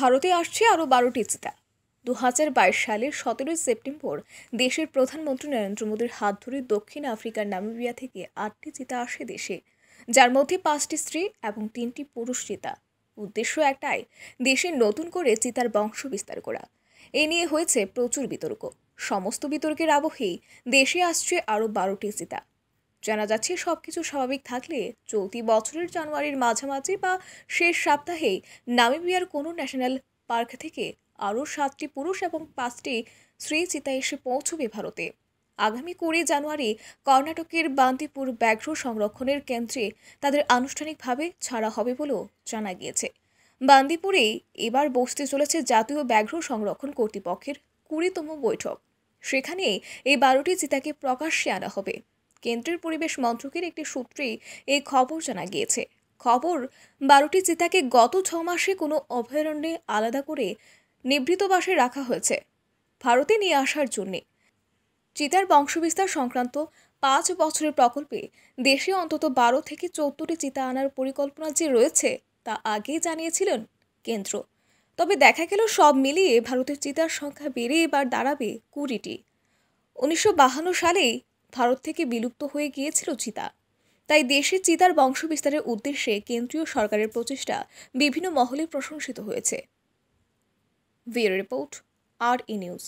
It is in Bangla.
ভারতে আসছে আরও বারোটি চিতা দু হাজার বাইশ সালের সতেরোই সেপ্টেম্বর দেশের প্রধানমন্ত্রী নরেন্দ্র মোদীর হাত ধরে দক্ষিণ আফ্রিকার নামিবিয়া থেকে আটটি চিতা আসে দেশে যার মধ্যে পাঁচটি স্ত্রী এবং তিনটি পুরুষ চিতা উদ্দেশ্য একটাই দেশে নতুন করে চিতার বংশ বিস্তার করা এ নিয়ে হয়েছে প্রচুর বিতর্ক সমস্ত বিতর্কের আবহেই দেশে আসছে আরও বারোটি চিতা জানা যাচ্ছে সব কিছু স্বাভাবিক থাকলে চলতি বছরের জানুয়ারির মাঝামাঝি বা শেষ সপ্তাহে নামিবিয়ার কোনো ন্যাশনাল পার্ক থেকে আরও সাতটি পুরুষ এবং পাঁচটি স্ত্রী চিতা এসে পৌঁছবে ভারতে আগামী কুড়ি জানুয়ারি কর্ণাটকের বান্দিপুর ব্যাঘ্র সংরক্ষণের কেন্দ্রে তাদের আনুষ্ঠানিকভাবে ছাড়া হবে বলেও জানা গিয়েছে বান্দিপুরেই এবার বসতে চলেছে জাতীয় ব্যাঘ্র সংরক্ষণ কর্তৃপক্ষের কুড়িতম বৈঠক সেখানে এই বারোটি চিতাকে প্রকাশ্যে আনা হবে কেন্দ্রের পরিবেশ মন্ত্রকের একটি সূত্রেই এই খবর জানা গিয়েছে খবর বারোটি চিতাকে গত ছ মাসে কোনো অভয়ারণ্যে আলাদা করে নিবৃতবাসে রাখা হয়েছে ভারতে নিয়ে আসার জন্যে চিতার বংশবিস্তার সংক্রান্ত পাঁচ বছরের প্রকল্পে দেশে অন্তত বারো থেকে চোদ্দটি চিতা আনার পরিকল্পনা যে রয়েছে তা আগেই জানিয়েছিলেন কেন্দ্র তবে দেখা গেল সব মিলিয়ে ভারতের চিতার সংখ্যা বেড়ে এবার দাঁড়াবে কুড়িটি উনিশশো সালেই ভারত থেকে বিলুপ্ত হয়ে গিয়েছিল চিতা তাই দেশে চিতার বংশ বিস্তারের উদ্দেশ্যে কেন্দ্রীয় সরকারের প্রচেষ্টা বিভিন্ন মহলে প্রশংসিত হয়েছে ভিও রিপোর্ট আর ই নিউজ